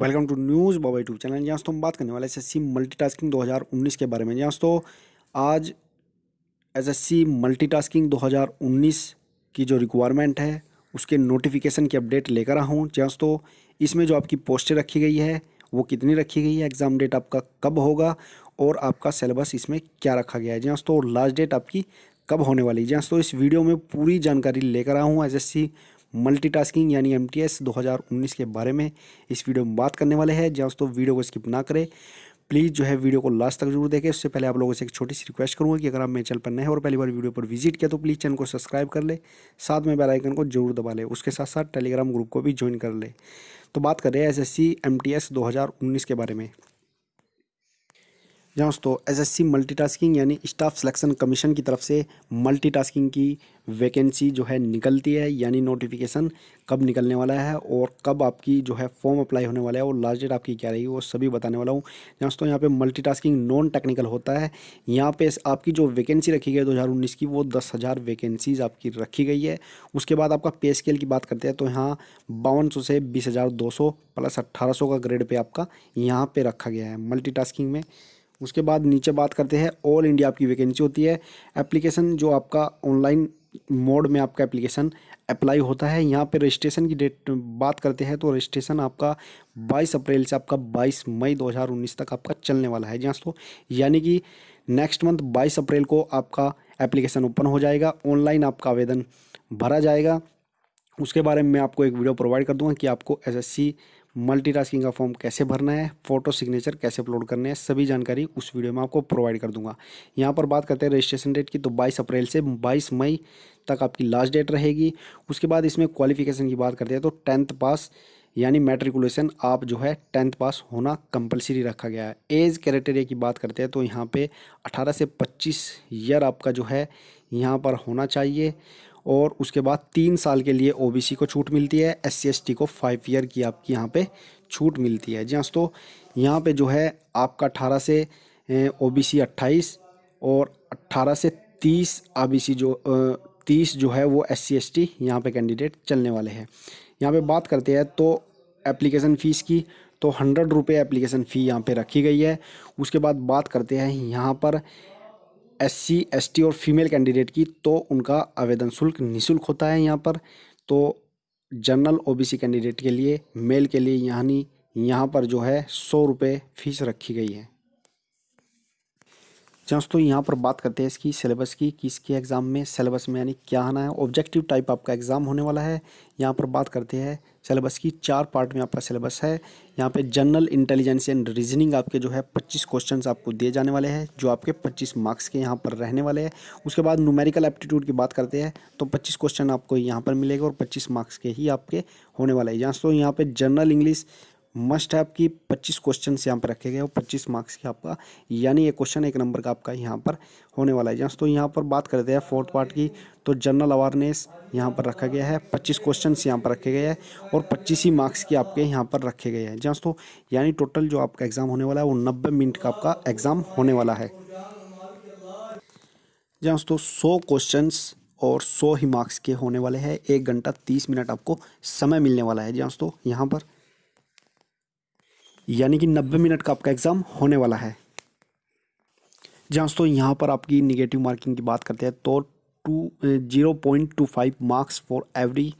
welcome to news Baba YouTube channel जहाँ तो हम बात करने वाले एस एस हज़ार उन्नीस के बारे में जहाँ तो आज S S C multi tasking दो हज़ार उन्नीस की जो रिक्वायरमेंट है उसके नोटिफिकेशन की अपडेट लेकर आऊँ जहाँ तो इसमें जो आपकी पोस्टें रखी गई है वो कितनी रखी गई है एग्ज़ाम डेट आपका कब होगा और आपका सिलेबस इसमें क्या रखा गया है जहाँ तो लास्ट डेट आपकी कब होने वाली है जहाँ तो इस वीडियो में पूरी जानकारी लेकर आऊँ एस एस सी मल्टीटास्किंग यानी एम 2019 के बारे में इस वीडियो में बात करने वाले हैं जहाँ दोस्तों वीडियो को स्किप ना करें प्लीज़ जो है वीडियो को लास्ट तक जरूर देखें उससे पहले आप लोगों से एक छोटी सी रिक्वेस्ट करूँगा कि अगर आप मेरे चैनल पर नए हैं और पहली बार वीडियो पर विजिट किया तो प्लीज़ चैनल को सब्सक्राइब कर ले साथ में बेल आइकन को जरूर दबा ले उसके साथ साथ टेलीग्राम ग्रुप को भी ज्वाइन कर ले तो बात कर रहे हैं एस एस के बारे में S S C multi multitasking यानी स्टाफ सिलेक्शन कमीशन की तरफ से मल्टीटास्किंग की वैकेंसी जो है निकलती है यानी नोटिफिकेशन कब निकलने वाला है और कब आपकी जो है फॉर्म अप्लाई होने वाला है और लास्ट डेट आपकी क्या रहेगी वो सभी बताने वाला हूँ जहाँ दोस्तों यहाँ पे मल्टीटास्किंग नॉन टेक्निकल होता है यहाँ पे आपकी जो वैकेंसी रखी गई दो की वो दस हज़ार वैकेंसीज आपकी रखी गई है उसके बाद आपका पे स्केल की बात करते हैं तो यहाँ बावन से बीस प्लस अट्ठारह का ग्रेड पे आपका यहाँ पर रखा गया है मल्टी में उसके बाद नीचे बात करते हैं ऑल इंडिया आपकी वैकेंसी होती है एप्लीकेशन जो आपका ऑनलाइन मोड में आपका एप्लीकेशन अप्लाई होता है यहाँ पे रजिस्ट्रेशन की डेट बात करते हैं तो रजिस्ट्रेशन आपका 22 अप्रैल से आपका 22 मई 2019 तक आपका चलने वाला है जी तो यानी कि नेक्स्ट मंथ 22 अप्रैल को आपका एप्लीकेशन ओपन हो जाएगा ऑनलाइन आपका आवेदन भरा जाएगा उसके बारे में मैं आपको एक वीडियो प्रोवाइड कर दूँगा कि आपको एस मल्टीटास्किंग का फॉर्म कैसे भरना है फोटो सिग्नेचर कैसे अपलोड करने हैं सभी जानकारी उस वीडियो में आपको प्रोवाइड कर दूंगा यहाँ पर बात करते हैं रजिस्ट्रेशन डेट की तो 22 अप्रैल से 22 मई तक आपकी लास्ट डेट रहेगी उसके बाद इसमें क्वालिफिकेशन की बात करते हैं तो टेंथ पास यानी मेट्रिकुलेशन आप जो है टेंथ पास होना कंपलसरी रखा गया है एज क्राइटेरिया की बात करते हैं तो यहाँ पे 18 से 25 ईयर आपका जो है यहाँ पर होना चाहिए और उसके बाद तीन साल के लिए ओबीसी को छूट मिलती है एस सी को फाइव ईयर की आपकी यहाँ पे छूट मिलती है जी हाँ, दोस्तों यहाँ पे जो है आपका अट्ठारह से ओ बी और अट्ठारह से तीस आबीसी जो तीस जो है वो एस सी एस टी यहाँ पर कैंडिडेट चलने वाले हैं यहाँ पे बात करते हैं तो एप्लीकेशन फ़ीस की तो हंड्रेड रुपये एप्लीकेशन फ़ी यहाँ पे रखी गई है उसके बाद बात करते हैं यहाँ पर एससी एसटी और फीमेल कैंडिडेट की तो उनका आवेदन शुल्क निःशुल्क होता है यहाँ पर तो जनरल ओबीसी कैंडिडेट के लिए मेल के लिए यानी यहाँ पर जो है सौ रुपये फीस रखी गई है जहाँ दोस्तों यहाँ पर बात करते हैं इसकी सिलेबस की कि इसके एग्ज़ाम में सिलेबस में यानी क्या आना है ऑब्जेक्टिव टाइप आपका एग्ज़ाम होने वाला है यहाँ पर बात करते हैं सिलेबस की चार पार्ट में आपका सिलेबस है यहाँ पे जनरल इंटेलिजेंस एंड रीजनिंग आपके जो है 25 क्वेश्चंस आपको दिए जाने वाले हैं जो आपके 25 मार्क्स के यहाँ पर रहने वाले हैं उसके बाद न्यूमेरिकल एप्टीट्यूड की बात करते हैं तो 25 क्वेश्चन आपको यहाँ पर मिलेगा और 25 मार्क्स के ही आपके होने वाले हैं जहाँ तो यहाँ पर जनरल इंग्लिश मस्ट है आपकी पच्चीस क्वेश्चन यहाँ पर रखे गए और पच्चीस मार्क्स की आपका यानी एक क्वेश्चन एक नंबर का आपका यहाँ पर होने वाला है जहाँ तो यहाँ पर बात करते हैं फोर्थ पार्ट की तो जनरल अवेयरनेस यहाँ पर रखा गया है पच्चीस क्वेश्चन यहाँ पर रखे गए हैं और पच्चीस ही मार्क्स की आपके यहाँ पर रखे गए हैं जहाँ तो यानी टोटल जो आपका एग्ज़ाम होने वाला है वो नब्बे मिनट का आपका एग्ज़ाम होने वाला है जहाँ दोस्तों सौ क्वेश्चन और सौ ही मार्क्स के होने वाले हैं एक घंटा तीस मिनट आपको समय मिलने वाला है जी हाँ दोस्तों यहाँ पर यानी कि 90 मिनट का आपका एग्ज़ाम होने वाला है जी दोस्तों यहाँ पर आपकी निगेटिव मार्किंग की बात करते हैं तो two zero point two five marks for every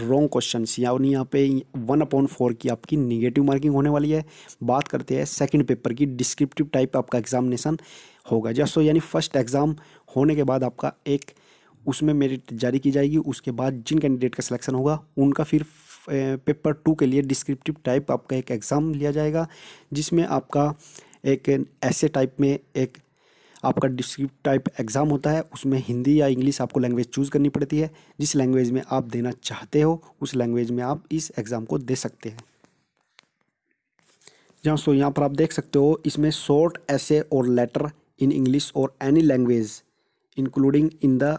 wrong question यानी यहाँ पे वन अपॉइंट फोर की आपकी निगेटिव मार्किंग होने वाली है बात करते हैं सेकेंड पेपर की डिस्क्रिप्टिव टाइप आपका एग्जामिनेशन होगा जस्ट यानी फर्स्ट एग्ज़ाम होने के बाद आपका एक उसमें मेरिट जारी की जाएगी उसके बाद जिन कैंडिडेट का सिलेक्शन होगा उनका फिर पेपर टू के लिए डिस्क्रिप्टिव टाइप आपका एक एग्ज़ाम लिया जाएगा जिसमें आपका एक ऐसे टाइप में एक आपका डिस्क्रिप्ट टाइप एग्ज़ाम होता है उसमें हिंदी या इंग्लिश आपको लैंग्वेज चूज़ करनी पड़ती है जिस लैंग्वेज में आप देना चाहते हो उस लैंग्वेज में आप इस एग्ज़ाम को दे सकते हैं जहाँ सो यहाँ पर आप देख सकते हो इसमें शॉर्ट ऐसे और लेटर इन इंग्लिश और any language including in the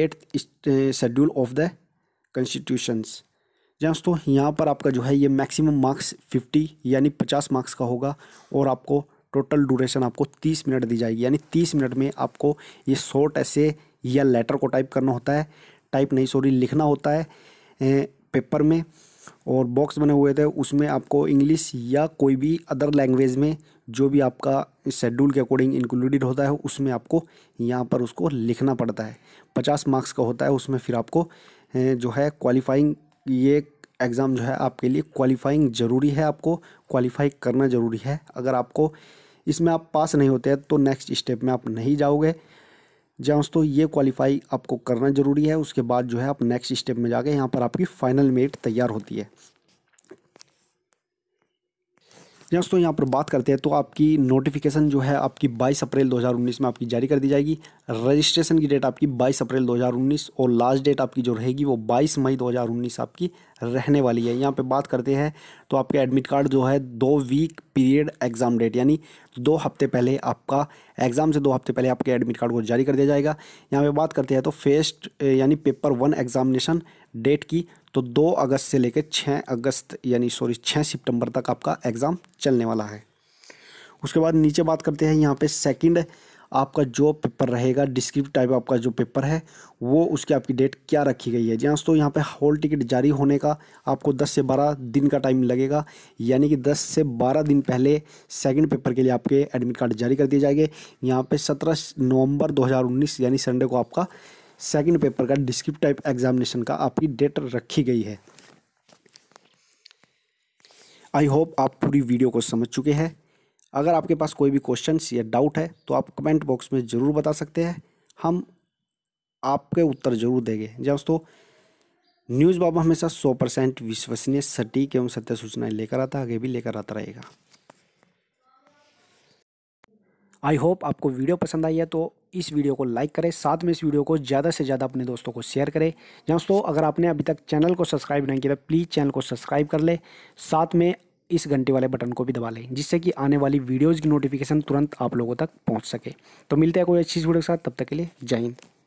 eight schedule of the constitutions जहाँ दोस्तों यहाँ पर आपका जो है ये मैक्सिमम मार्क्स फिफ्टी यानी पचास मार्क्स का होगा और आपको टोटल ड्यूरेशन आपको तीस मिनट दी जाएगी यानी तीस मिनट में आपको ये शॉर्ट ऐसे या लेटर को टाइप करना होता है टाइप नहीं सॉरी लिखना होता है पेपर में और बॉक्स बने हुए थे उसमें आपको इंग्लिश या कोई भी अदर लैंग्वेज में जो भी आपका शेड्यूल के अकॉर्डिंग इंक्लूडेड होता है उसमें आपको यहाँ पर उसको लिखना पड़ता है पचास मार्क्स का होता है उसमें फिर आपको जो है क्वालिफाइंग ये एग्ज़ाम जो है आपके लिए क्वालिफाइंग ज़रूरी है आपको क्वालिफाई करना ज़रूरी है अगर आपको इसमें आप पास नहीं होते हैं तो नेक्स्ट स्टेप में आप नहीं जाओगे जहाँ दोस्तों ये क्वालिफाई आपको करना ज़रूरी है उसके बाद जो है आप नेक्स्ट स्टेप में जाके यहाँ पर आपकी फ़ाइनल मेट तैयार होती है दोस्तों यहाँ पर बात करते हैं तो आपकी नोटिफिकेशन जो है आपकी 22 अप्रैल 2019 में आपकी जारी कर दी जाएगी रजिस्ट्रेशन की डेट आपकी 22 अप्रैल 2019 और लास्ट डेट आपकी जो रहेगी वो 22 मई 2019 आपकी रहने वाली है यहाँ पे बात करते हैं तो आपका एडमिट कार्ड जो है दो वीक पीरियड एग्ज़ाम डेट यानी दो हफ्ते पहले आपका एग्ज़ाम से दो हफ्ते पहले आपके एडमिट कार्ड को जारी कर दिया जाएगा यहाँ पर बात करते हैं तो फेस्ट यानी पेपर वन एग्जामिनेशन डेट की तो 2 अगस्त से लेकर 6 अगस्त यानी सॉरी 6 सितंबर तक आपका एग्ज़ाम चलने वाला है उसके बाद नीचे बात करते हैं यहाँ पे सेकंड आपका जो पेपर रहेगा डिस्क्रिप्ट टाइप आपका जो पेपर है वो उसकी आपकी डेट क्या रखी गई है जी हाँ दोस्तों यहाँ पे हॉल टिकट जारी होने का आपको 10 से 12 दिन का टाइम लगेगा यानी कि 10 से 12 दिन पहले सेकंड पेपर के लिए आपके एडमिट कार्ड जारी कर दिए जाएंगे यहाँ पे 17 नवंबर 2019 यानी संडे को आपका सेकंड पेपर का डिस्क्रिप्ट टाइप एग्जामिनेशन का आपकी डेट रखी गई है आई होप आप पूरी वीडियो को समझ चुके हैं अगर आपके पास कोई भी क्वेश्चन या डाउट है तो आप कमेंट बॉक्स में ज़रूर बता सकते हैं हम आपके उत्तर जरूर देंगे जब दोस्तों न्यूज़ बाबा हमेशा सौ परसेंट विश्वसनीय सटीक एवं सत्य सूचनाएं लेकर आता आगे भी लेकर आता रहेगा आई होप आपको वीडियो पसंद आई है तो इस वीडियो को लाइक करें साथ में इस वीडियो को ज़्यादा से ज़्यादा अपने दोस्तों को शेयर करें दोस्तों अगर आपने अभी तक चैनल को सब्सक्राइब नहीं किया तो प्लीज़ चैनल को सब्सक्राइब कर लें साथ में इस घंटे वाले बटन को भी दबा लें जिससे कि आने वाली वीडियोज़ की नोटिफिकेशन तुरंत आप लोगों तक पहुँच सके तो मिलते हैं कोई अच्छी वीडियो के साथ तब तक के लिए जय हिंद